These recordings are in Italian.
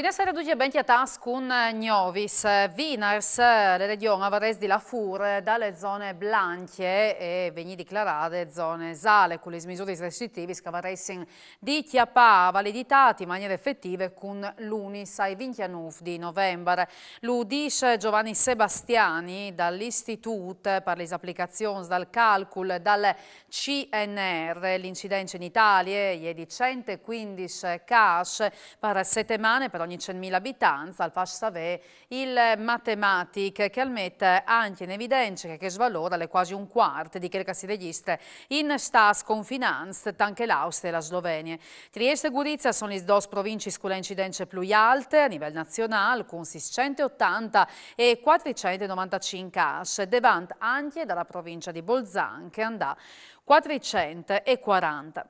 Guida Saraduglia Bentiatas con eh, Gnovis, Vinars, eh, eh, le regioni Avares di Lafur, dalle zone blanche e veni dichiarate zone sale, con le misure restrittive scavaressing di Chiapà, validitati in maniera effettiva con l'Unis ai 29 di novembre. L'Udis Giovanni Sebastiani dall'Istituto per le applicazioni dal calcolo dal CNR, l'incidenza in Italia è di 115 cash per settimane per ogni ogni 100.000 abitanti, al Fash Savé, il Matematic, che ammette anche in evidenza che svalora le quasi un quarto di quelle che si registra in Stas con Finanz, anche l'Austria e la Slovenia. Trieste e Gurizia sono le due province con le incidenze più alte a livello nazionale, con 680 e 495 cash, davanti anche dalla provincia di Bolzan, che andrà 440.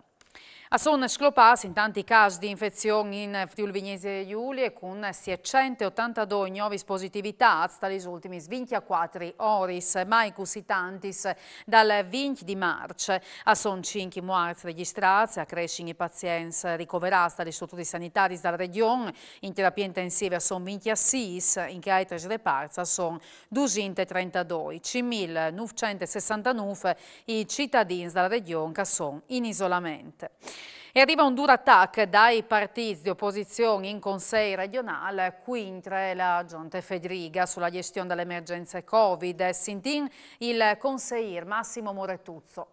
A Son Sclopas, in tanti casi di infezione in Friuli Vignese e Giulie con 682 nuovi positività, stali ultimi 24 oris, maicus i tantis dal 20 di marzo. A Son 5 muarti registrati, a crescere i pazienti ricoverati dalle strutture sanitarie dalla regione, in terapia intensiva sono 26, in che altre reparti sono 232, 5.969 i cittadini della regione che sono in isolamento. E arriva un duro attacco dai partiti di opposizione in Consiglio regionale, quintre la gente Federica sulla gestione delle emergenze Covid. Sintin il consigliere Massimo Moretuzzo.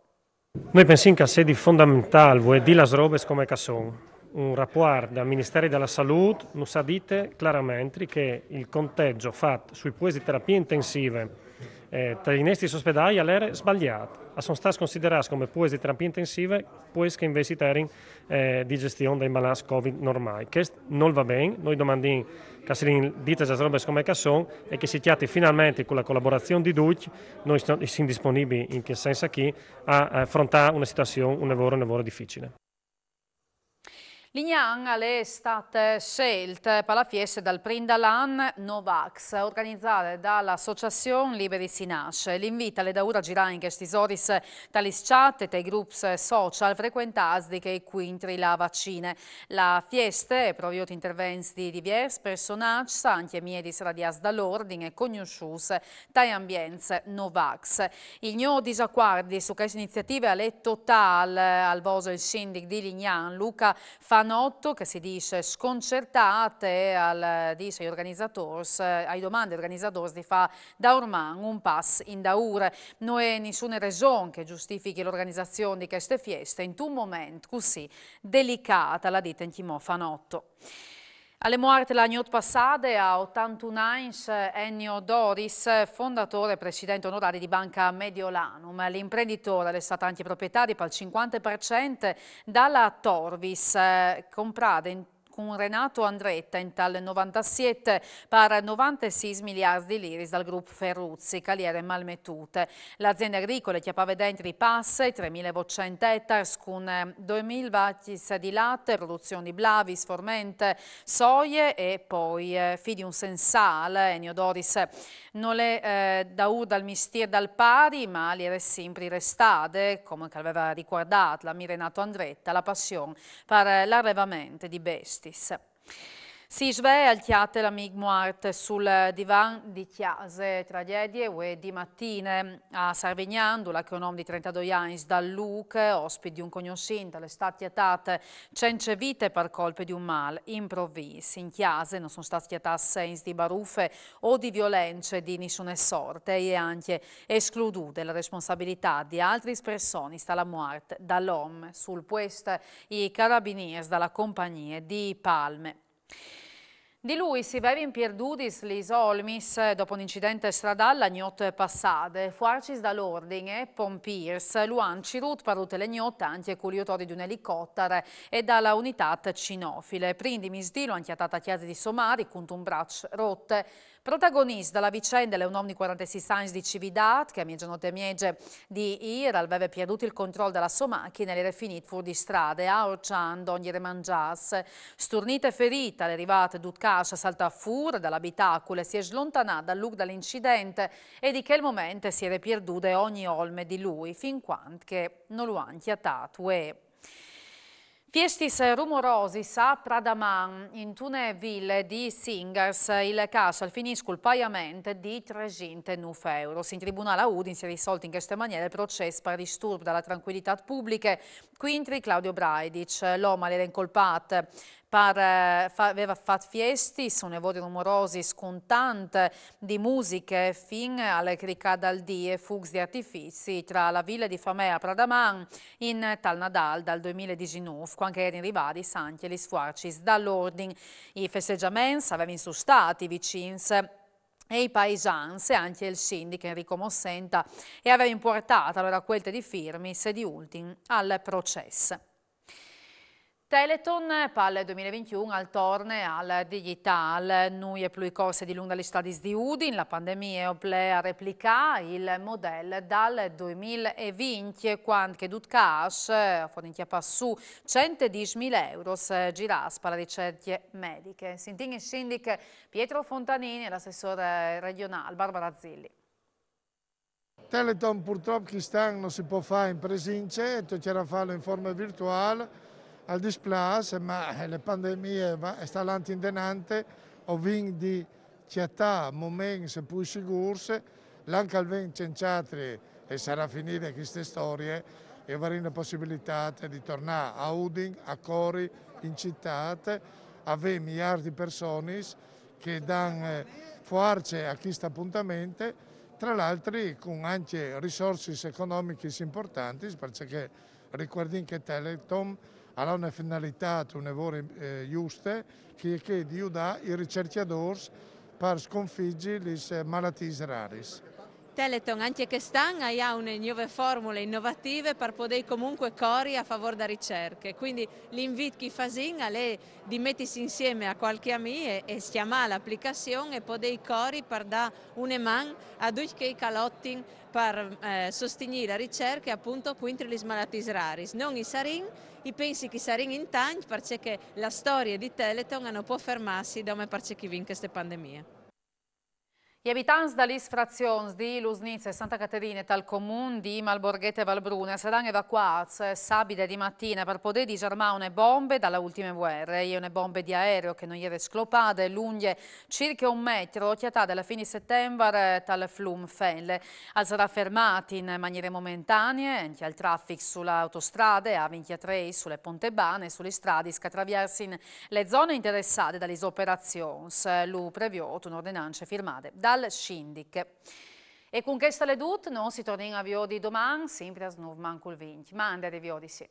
Noi pensiamo che la sede fondamentale vuol dire le robe come sono. Un rapporto dal Ministero della Salute non sa dite chiaramente che il conteggio fatto sui poesi terapie intensive eh, trinesti ospedali l'ere sbagliata. A son stas considerate come pues di terapia intensiva, pues che invece terin eh, di gestione dei malati Covid normali. Questo non va bene, noi domandiamo che si dite le robe come che sono e che si chiati finalmente con la collaborazione di Duc, noi siamo disponibili in che senso qui, a affrontare una situazione, un lavoro, un lavoro difficile. Lignan alle state scelte fiesta dal Prindalan Novax, organizzata dall'Associazione Liberi si Sinace. L'invita alle daura in questi stisoris talis chat e dai groups social frequentati che quintri la vaccine. La fiesta è proprio intervensti di diversi personaggi, anche miei miedis radias dall'ordine e conoscius tai ambienti Novax. Il mio disacquardi su questa iniziativa è total al voso il sindic di Lignan Luca Fa Panotto che si dice sconcertate al dice gli organizzators eh, ai domande organizzators di fa da ormai un pass in daur non è nessuna ragione che giustifichi l'organizzazione di queste feste in un momento così delicata la dite in Timò Fanotto alle muerte l'agnot passade a 81 ans Ennio Doris, fondatore e presidente onorario di Banca Mediolanum. L'imprenditore è stato anche proprietario per il 50% dalla Torvis, eh, comprata in con Renato Andretta in tal 97 per 96 miliardi di liris dal gruppo Ferruzzi, Caliere e Malmetute. L'azienda agricola chiapava dentro i passe, 3.800 ettari con 2.000 vacchis di latte, produzioni Blavis, Formente, Soie e poi eh, Fidium Sensale, Ennio eh, Doris. Non è eh, ur dal mistir dal pari, ma li era sempre restate, come aveva ricordato la Mirenato Andretta, la passione per eh, l'allevamento di bestie. stessa. Si Sisve al Chiate la Migmuart sul divan di Chiase, tragedie e di mattine a Sarvignando, la cronom di 32 anni dal Luc, ospite di un cognoscin dall'estate atate, cence vite per colpe di un mal improvviso. In Chiase non sono state atate sens di baruffe o di violenze di nessuna sorte e anche escludute la responsabilità di altri espressioni sta la muart dall'OM sul puest i carabinieri dalla compagnia di Palme. Di lui si veve impierdudis lis olmis dopo un incidente stradale a gnot passade. Fuarcis dall'ordine, pompirs, luan cirut parute le gnot anti eculiotori di un elicottero e dalla unità cinofile. Prindimis di lo anchiatata chiesa di Somari, cuntum braccio rotte. Protagonista della vicenda è un omni 46 Sainz di Cividat, che a mezzanotte miege di Ir aveva perduto il controllo della sua macchina e le refinit fuori di strade, a Orciando, ogni remangias. Sturnite ferita, le rivate d'Utcar Sciascia salta fur dall'abitacolo e si è slontanata dal look dall'incidente e di quel momento si era perduta ogni olme di lui, fin quando non lo hanno chiatato e... Fiestis rumorosi sa Pradaman in tune ville di Singers il caso al finisco il pagamento di 309 euro. In tribunale a Udin si è risolto in questa maniera il processo per disturbo della tranquillità pubblica Quintri Claudio Braidic. L'Oma era incolpato par, fa, aveva fatto fiesti, sono suonevori rumorosi, scontanti di musiche fin alle cricadal di e fugs di artifici tra la villa di Famea Pradaman in Tal Nadal dal 2019, quando erano arrivati e gli sfuarci dall'ordine. I festeggiamenti avevano i vicini e i paesans e anche il sindaco Enrico Mossenta e aveva importato allora quel di firmi se di ultimo al processo. Teleton, Palle 2021, al Torne, al Digital, noi e plui corse di lunga lista di Udin, la pandemia oplea replica il modello dal 2020, quando che dut cash, a passù, 110.000 euro, giras per le ricerche mediche. Sinting e sindic Pietro Fontanini e l'assessore regionale Barbara Zilli. Teleton purtroppo quest'anno non si può fare in presenza, c'era farlo in forma virtuale, al displace, ma le pandemie stanno avanti in denante, ho vinto di città, momenti se più sicuri, l'anche al vento cenciatri e sarà finita queste storie e avranno la possibilità di tornare a Uding, a Cori, in città, a miliardi di persone che danno eh, forze a questo appuntamento, tra l'altro con anche risorse economiche importanti, perché ricordiamo che Telecom ha una finalità, un lavoro eh, giusto, che è di i ricercatori per sconfiggere le malattie rare. Teleton anche quest'anno ha una nuova formula innovativa per poter comunque cori a favore della ricerca. Quindi l'invito che facciamo è di mettersi insieme a qualche amico e, chiama l'applicazione e poter cori per dare una mano a tutti i calotti per eh, sostenere la ricerca appunto contro gli malattie rari. Non i sarin, i pensi che sarin in tanti perché la storia di Teleton non può fermarsi da me perché vince queste pandemie. Gli abitants de les di Lusnizia e Santa Caterina e tal comune di Malborghete e Valbrune saranno evacuati sabide di mattina per poter disarmare une bombe dalle ultime guerre. E une bombe di aereo che non ieri sclopate, lunghe circa un metro, occhiatate alla fine settembre dal Fenle. Al sarà fermati in maniere momentanee, anche al traffico sulle autostrade, a 23, sulle pontebane, sulle strade che attraversino le zone interessate dalle operazioni. Lo previo un'ordinanza firmata dal al Scindic. E con questa le dut, non si torniamo a Viodi domani, sempre a Snowman col 20. Ma andate a Viodi, sì.